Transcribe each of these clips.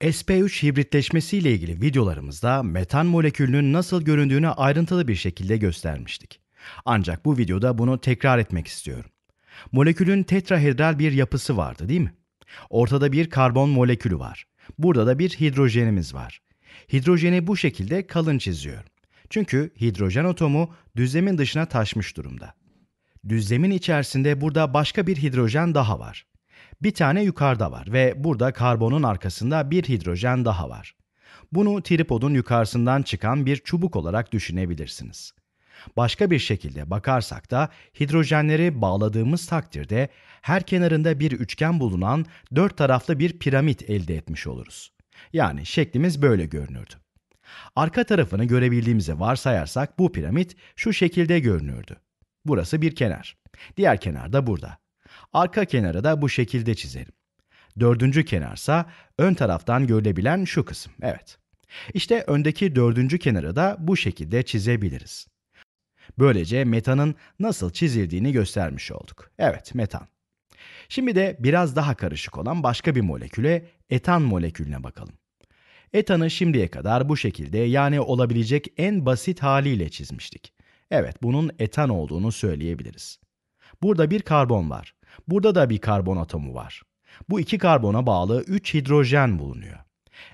SP3 hibritleşmesiyle ilgili videolarımızda metan molekülünün nasıl göründüğünü ayrıntılı bir şekilde göstermiştik. Ancak bu videoda bunu tekrar etmek istiyorum. Molekülün tetrahedral bir yapısı vardı değil mi? Ortada bir karbon molekülü var. Burada da bir hidrojenimiz var. Hidrojeni bu şekilde kalın çiziyorum. Çünkü hidrojen atomu düzlemin dışına taşmış durumda. Düzlemin içerisinde burada başka bir hidrojen daha var. Bir tane yukarıda var ve burada karbonun arkasında bir hidrojen daha var. Bunu tripodun yukarısından çıkan bir çubuk olarak düşünebilirsiniz. Başka bir şekilde bakarsak da hidrojenleri bağladığımız takdirde her kenarında bir üçgen bulunan dört taraflı bir piramit elde etmiş oluruz. Yani şeklimiz böyle görünürdü. Arka tarafını görebildiğimizi varsayarsak bu piramit şu şekilde görünürdü. Burası bir kenar. Diğer kenar da burada. Arka kenarı da bu şekilde çizelim. Dördüncü kenarsa ön taraftan görülebilen şu kısım. Evet. İşte öndeki dördüncü kenarı da bu şekilde çizebiliriz. Böylece metanın nasıl çizildiğini göstermiş olduk. Evet, metan. Şimdi de biraz daha karışık olan başka bir moleküle, etan molekülüne bakalım. Etanı şimdiye kadar bu şekilde yani olabilecek en basit haliyle çizmiştik. Evet, bunun etan olduğunu söyleyebiliriz. Burada bir karbon var. Burada da bir karbon atomu var. Bu iki karbona bağlı 3 hidrojen bulunuyor.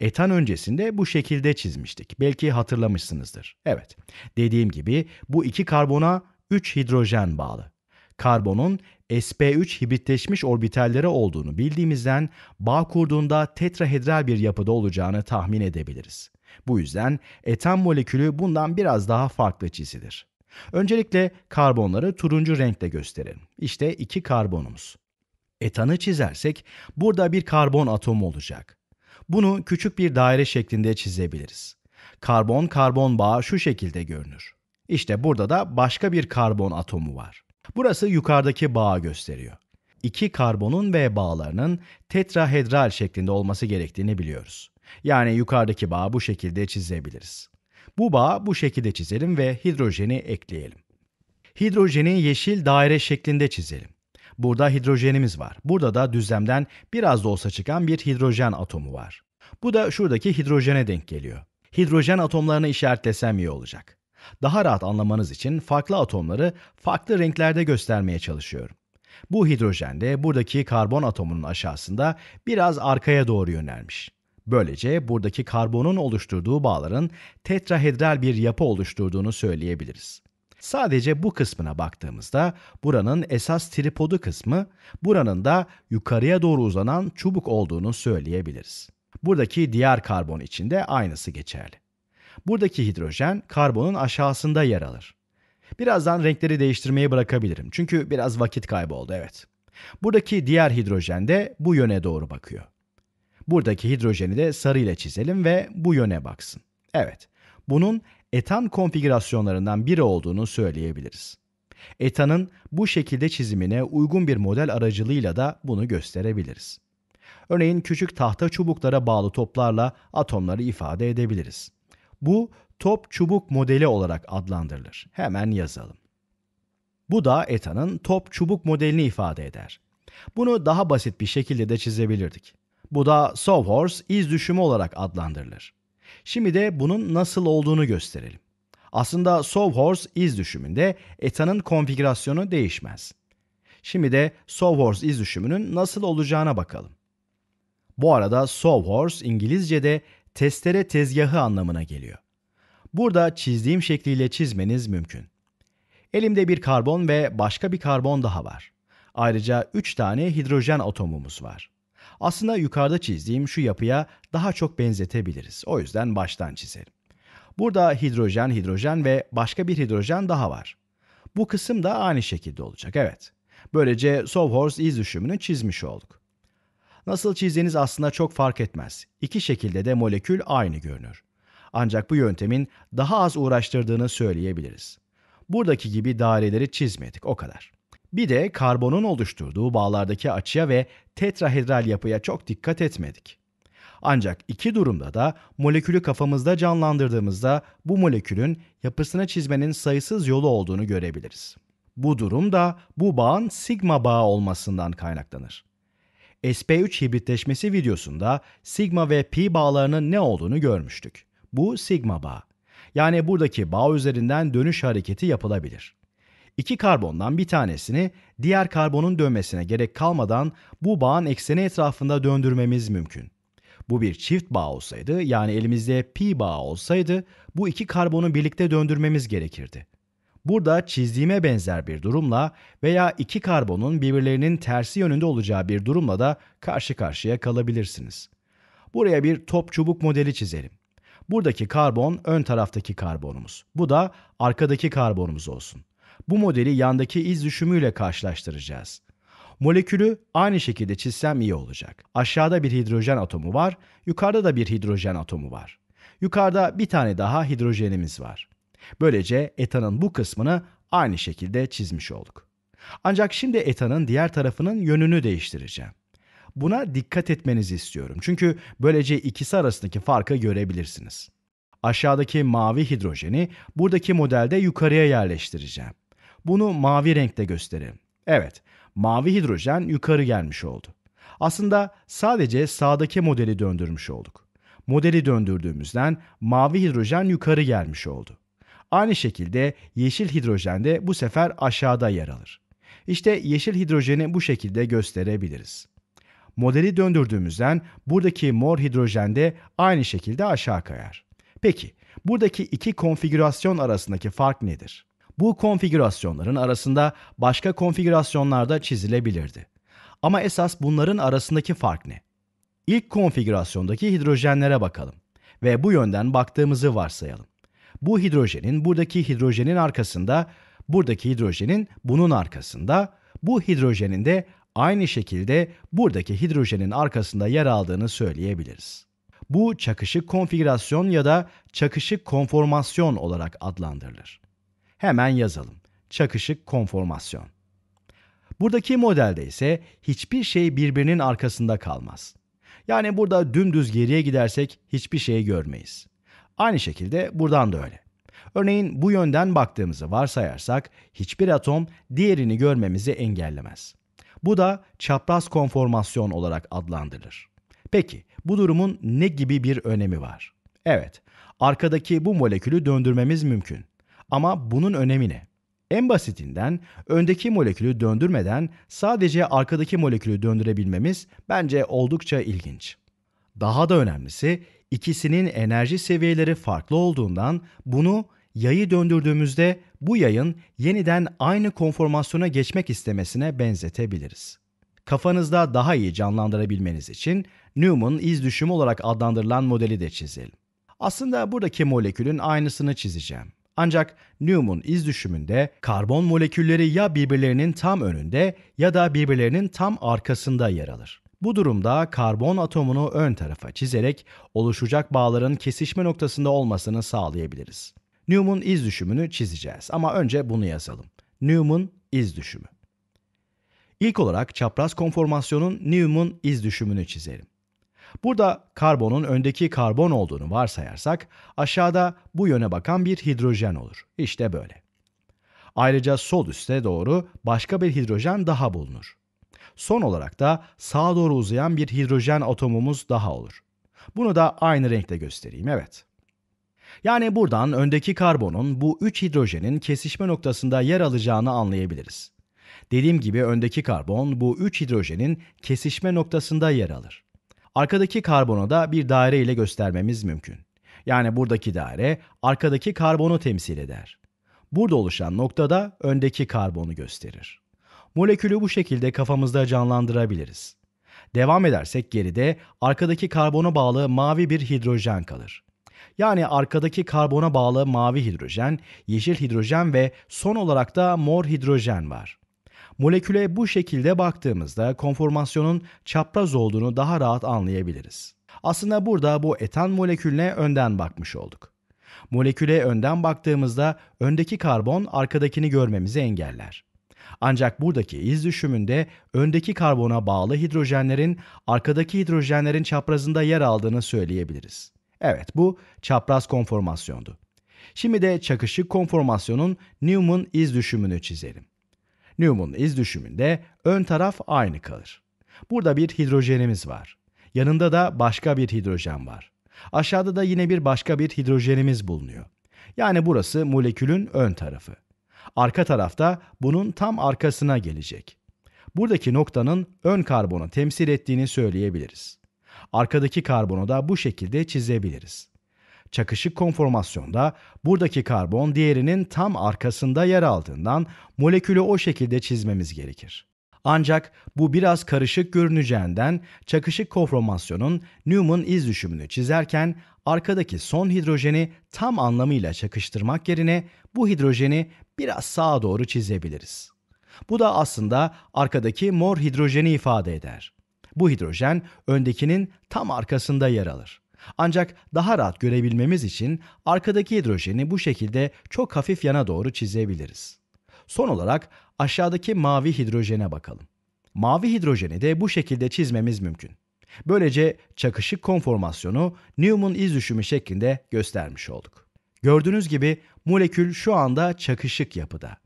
Etan öncesinde bu şekilde çizmiştik. Belki hatırlamışsınızdır. Evet, dediğim gibi bu iki karbona 3 hidrojen bağlı. Karbonun sp3 hibritleşmiş orbitallere olduğunu bildiğimizden bağ kurduğunda tetrahedral bir yapıda olacağını tahmin edebiliriz. Bu yüzden etan molekülü bundan biraz daha farklı çizilir. Öncelikle karbonları turuncu renkle gösterelim. İşte iki karbonumuz. Etanı çizersek burada bir karbon atomu olacak. Bunu küçük bir daire şeklinde çizebiliriz. Karbon-karbon bağı şu şekilde görünür. İşte burada da başka bir karbon atomu var. Burası yukarıdaki bağı gösteriyor. İki karbonun ve bağlarının tetrahedral şeklinde olması gerektiğini biliyoruz. Yani yukarıdaki bağı bu şekilde çizebiliriz. Bu bağı bu şekilde çizelim ve hidrojeni ekleyelim. Hidrojeni yeşil daire şeklinde çizelim. Burada hidrojenimiz var. Burada da düzlemden biraz da olsa çıkan bir hidrojen atomu var. Bu da şuradaki hidrojene denk geliyor. Hidrojen atomlarını işaretlesem iyi olacak. Daha rahat anlamanız için farklı atomları farklı renklerde göstermeye çalışıyorum. Bu hidrojen de buradaki karbon atomunun aşağısında biraz arkaya doğru yönelmiş. Böylece buradaki karbonun oluşturduğu bağların tetrahedral bir yapı oluşturduğunu söyleyebiliriz. Sadece bu kısmına baktığımızda buranın esas tripodu kısmı, buranın da yukarıya doğru uzanan çubuk olduğunu söyleyebiliriz. Buradaki diğer karbon için de aynısı geçerli. Buradaki hidrojen karbonun aşağısında yer alır. Birazdan renkleri değiştirmeyi bırakabilirim çünkü biraz vakit kaybı oldu evet. Buradaki diğer hidrojen de bu yöne doğru bakıyor. Buradaki hidrojeni de sarı ile çizelim ve bu yöne baksın. Evet, bunun etan konfigürasyonlarından biri olduğunu söyleyebiliriz. Etanın bu şekilde çizimine uygun bir model aracılığıyla da bunu gösterebiliriz. Örneğin küçük tahta çubuklara bağlı toplarla atomları ifade edebiliriz. Bu top çubuk modeli olarak adlandırılır. Hemen yazalım. Bu da etanın top çubuk modelini ifade eder. Bunu daha basit bir şekilde de çizebilirdik. Bu da Sawhorse iz düşümü olarak adlandırılır. Şimdi de bunun nasıl olduğunu gösterelim. Aslında Sawhorse iz düşümünde etanın konfigürasyonu değişmez. Şimdi de Sawhorse iz düşümünün nasıl olacağına bakalım. Bu arada Sawhorse İngilizce'de testere tezgahı anlamına geliyor. Burada çizdiğim şekliyle çizmeniz mümkün. Elimde bir karbon ve başka bir karbon daha var. Ayrıca 3 tane hidrojen atomumuz var aslında yukarıda çizdiğim şu yapıya daha çok benzetebiliriz. O yüzden baştan çizelim. Burada hidrojen, hidrojen ve başka bir hidrojen daha var. Bu kısım da aynı şekilde olacak, evet. Böylece Sovhorst iz düşümünü çizmiş olduk. Nasıl çizdiğiniz aslında çok fark etmez. İki şekilde de molekül aynı görünür. Ancak bu yöntemin daha az uğraştırdığını söyleyebiliriz. Buradaki gibi daireleri çizmedik, o kadar. Bir de karbonun oluşturduğu bağlardaki açıya ve tetrahedral yapıya çok dikkat etmedik. Ancak iki durumda da molekülü kafamızda canlandırdığımızda bu molekülün yapısını çizmenin sayısız yolu olduğunu görebiliriz. Bu durum da bu bağın sigma bağı olmasından kaynaklanır. SP3 hibritleşmesi videosunda sigma ve pi bağlarının ne olduğunu görmüştük. Bu sigma bağı. Yani buradaki bağ üzerinden dönüş hareketi yapılabilir iki karbondan bir tanesini diğer karbonun dönmesine gerek kalmadan bu bağın ekseni etrafında döndürmemiz mümkün. Bu bir çift bağ olsaydı yani elimizde pi bağı olsaydı bu iki karbonu birlikte döndürmemiz gerekirdi. Burada çizdiğime benzer bir durumla veya iki karbonun birbirlerinin tersi yönünde olacağı bir durumla da karşı karşıya kalabilirsiniz. Buraya bir top çubuk modeli çizelim. Buradaki karbon ön taraftaki karbonumuz. Bu da arkadaki karbonumuz olsun bu modeli yandaki iz düşümüyle karşılaştıracağız. Molekülü aynı şekilde çizsem iyi olacak. Aşağıda bir hidrojen atomu var, yukarıda da bir hidrojen atomu var. Yukarıda bir tane daha hidrojenimiz var. Böylece etanın bu kısmını aynı şekilde çizmiş olduk. Ancak şimdi etanın diğer tarafının yönünü değiştireceğim. Buna dikkat etmenizi istiyorum. Çünkü böylece ikisi arasındaki farkı görebilirsiniz. Aşağıdaki mavi hidrojeni buradaki modelde yukarıya yerleştireceğim. Bunu mavi renkte gösterelim. Evet, mavi hidrojen yukarı gelmiş oldu. Aslında sadece sağdaki modeli döndürmüş olduk. Modeli döndürdüğümüzden mavi hidrojen yukarı gelmiş oldu. Aynı şekilde yeşil hidrojen de bu sefer aşağıda yer alır. İşte yeşil hidrojeni bu şekilde gösterebiliriz. Modeli döndürdüğümüzden buradaki mor hidrojen de aynı şekilde aşağı kayar. Peki buradaki iki konfigürasyon arasındaki fark nedir? Bu konfigürasyonların arasında başka konfigürasyonlarda çizilebilirdi. Ama esas bunların arasındaki fark ne? İlk konfigürasyondaki hidrojenlere bakalım ve bu yönden baktığımızı varsayalım. Bu hidrojenin buradaki hidrojenin arkasında, buradaki hidrojenin bunun arkasında, bu hidrojenin de aynı şekilde buradaki hidrojenin arkasında yer aldığını söyleyebiliriz. Bu çakışık konfigürasyon ya da çakışık konformasyon olarak adlandırılır. Hemen yazalım. Çakışık konformasyon. Buradaki modelde ise hiçbir şey birbirinin arkasında kalmaz. Yani burada dümdüz geriye gidersek hiçbir şey görmeyiz. Aynı şekilde buradan da öyle. Örneğin bu yönden baktığımızı varsayarsak hiçbir atom diğerini görmemizi engellemez. Bu da çapraz konformasyon olarak adlandırılır. Peki bu durumun ne gibi bir önemi var? Evet, arkadaki bu molekülü döndürmemiz mümkün. Ama bunun önemi ne? En basitinden öndeki molekülü döndürmeden sadece arkadaki molekülü döndürebilmemiz bence oldukça ilginç. Daha da önemlisi ikisinin enerji seviyeleri farklı olduğundan bunu yayı döndürdüğümüzde bu yayın yeniden aynı konformasyona geçmek istemesine benzetebiliriz. Kafanızda daha iyi canlandırabilmeniz için Newman iz düşümü olarak adlandırılan modeli de çizelim. Aslında buradaki molekülün aynısını çizeceğim. Ancak Newman iz düşümünde karbon molekülleri ya birbirlerinin tam önünde ya da birbirlerinin tam arkasında yer alır. Bu durumda karbon atomunu ön tarafa çizerek oluşacak bağların kesişme noktasında olmasını sağlayabiliriz. Newman iz düşümünü çizeceğiz ama önce bunu yazalım. Newman iz düşümü. İlk olarak çapraz konformasyonun Newman iz düşümünü çizelim. Burada karbonun öndeki karbon olduğunu varsayarsak aşağıda bu yöne bakan bir hidrojen olur. İşte böyle. Ayrıca sol üste doğru başka bir hidrojen daha bulunur. Son olarak da sağa doğru uzayan bir hidrojen atomumuz daha olur. Bunu da aynı renkte göstereyim, evet. Yani buradan öndeki karbonun bu 3 hidrojenin kesişme noktasında yer alacağını anlayabiliriz. Dediğim gibi öndeki karbon bu 3 hidrojenin kesişme noktasında yer alır. Arkadaki karbonu da bir daire ile göstermemiz mümkün. Yani buradaki daire arkadaki karbonu temsil eder. Burada oluşan nokta da öndeki karbonu gösterir. Molekülü bu şekilde kafamızda canlandırabiliriz. Devam edersek geride arkadaki karbona bağlı mavi bir hidrojen kalır. Yani arkadaki karbona bağlı mavi hidrojen, yeşil hidrojen ve son olarak da mor hidrojen var. Moleküle bu şekilde baktığımızda konformasyonun çapraz olduğunu daha rahat anlayabiliriz. Aslında burada bu etan molekülüne önden bakmış olduk. Moleküle önden baktığımızda öndeki karbon arkadakini görmemizi engeller. Ancak buradaki iz düşümünde öndeki karbona bağlı hidrojenlerin arkadaki hidrojenlerin çaprazında yer aldığını söyleyebiliriz. Evet bu çapraz konformasyondu. Şimdi de çakışık konformasyonun Newman iz düşümünü çizelim. Newman iz düşümünde ön taraf aynı kalır. Burada bir hidrojenimiz var. Yanında da başka bir hidrojen var. Aşağıda da yine bir başka bir hidrojenimiz bulunuyor. Yani burası molekülün ön tarafı. Arka tarafta bunun tam arkasına gelecek. Buradaki noktanın ön karbonu temsil ettiğini söyleyebiliriz. Arkadaki karbonu da bu şekilde çizebiliriz. Çakışık konformasyonda buradaki karbon diğerinin tam arkasında yer aldığından molekülü o şekilde çizmemiz gerekir. Ancak bu biraz karışık görüneceğinden çakışık konformasyonun Newman iz düşümünü çizerken arkadaki son hidrojeni tam anlamıyla çakıştırmak yerine bu hidrojeni biraz sağa doğru çizebiliriz. Bu da aslında arkadaki mor hidrojeni ifade eder. Bu hidrojen öndekinin tam arkasında yer alır. Ancak daha rahat görebilmemiz için arkadaki hidrojeni bu şekilde çok hafif yana doğru çizebiliriz. Son olarak aşağıdaki mavi hidrojene bakalım. Mavi hidrojeni de bu şekilde çizmemiz mümkün. Böylece çakışık konformasyonu Newman iz düşümü şeklinde göstermiş olduk. Gördüğünüz gibi molekül şu anda çakışık yapıda.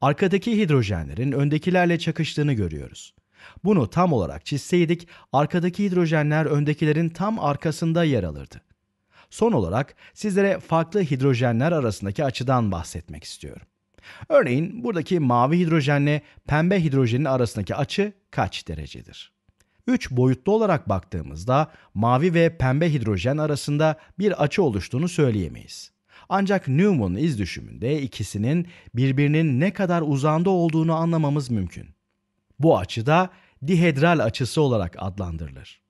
Arkadaki hidrojenlerin öndekilerle çakıştığını görüyoruz. Bunu tam olarak çizseydik arkadaki hidrojenler öndekilerin tam arkasında yer alırdı. Son olarak sizlere farklı hidrojenler arasındaki açıdan bahsetmek istiyorum. Örneğin buradaki mavi hidrojenle pembe hidrojenin arasındaki açı kaç derecedir? 3 boyutlu olarak baktığımızda mavi ve pembe hidrojen arasında bir açı oluştuğunu söyleyemeyiz. Ancak Newman'ın izdüşümünde ikisinin birbirinin ne kadar uzağında olduğunu anlamamız mümkün. Bu açıda dihedral açısı olarak adlandırılır.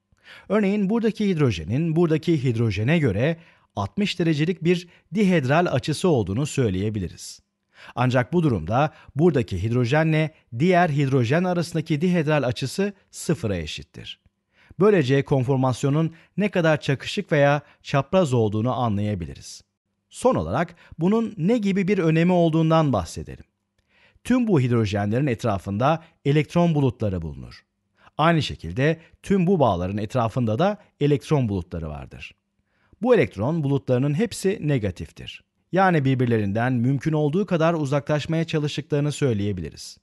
Örneğin buradaki hidrojenin buradaki hidrojene göre 60 derecelik bir dihedral açısı olduğunu söyleyebiliriz. Ancak bu durumda buradaki hidrojenle diğer hidrojen arasındaki dihedral açısı sıfıra eşittir. Böylece konformasyonun ne kadar çakışık veya çapraz olduğunu anlayabiliriz. Son olarak bunun ne gibi bir önemi olduğundan bahsedelim tüm bu hidrojenlerin etrafında elektron bulutları bulunur. Aynı şekilde tüm bu bağların etrafında da elektron bulutları vardır. Bu elektron bulutlarının hepsi negatiftir. Yani birbirlerinden mümkün olduğu kadar uzaklaşmaya çalıştıklarını söyleyebiliriz.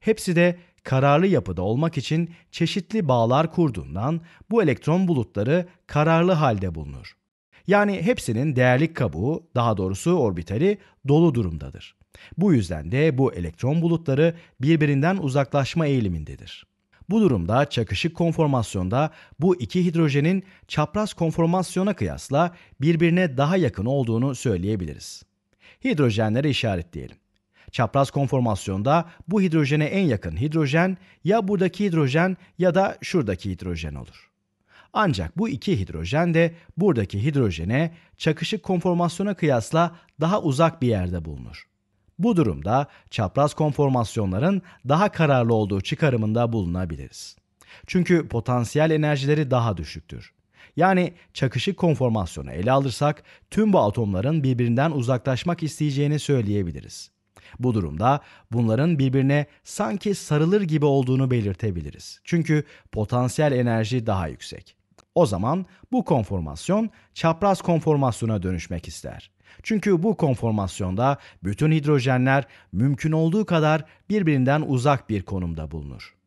Hepsi de kararlı yapıda olmak için çeşitli bağlar kurduğundan bu elektron bulutları kararlı halde bulunur. Yani hepsinin değerlik kabuğu, daha doğrusu orbitali dolu durumdadır. Bu yüzden de bu elektron bulutları birbirinden uzaklaşma eğilimindedir. Bu durumda çakışık konformasyonda bu iki hidrojenin çapraz konformasyona kıyasla birbirine daha yakın olduğunu söyleyebiliriz. Hidrojenlere işaretleyelim. Çapraz konformasyonda bu hidrojene en yakın hidrojen ya buradaki hidrojen ya da şuradaki hidrojen olur. Ancak bu iki hidrojen de buradaki hidrojene çakışık konformasyona kıyasla daha uzak bir yerde bulunur. Bu durumda çapraz konformasyonların daha kararlı olduğu çıkarımında bulunabiliriz. Çünkü potansiyel enerjileri daha düşüktür. Yani çakışık konformasyonu ele alırsak tüm bu atomların birbirinden uzaklaşmak isteyeceğini söyleyebiliriz. Bu durumda bunların birbirine sanki sarılır gibi olduğunu belirtebiliriz. Çünkü potansiyel enerji daha yüksek. O zaman bu konformasyon çapraz konformasyona dönüşmek ister. Çünkü bu konformasyonda bütün hidrojenler mümkün olduğu kadar birbirinden uzak bir konumda bulunur.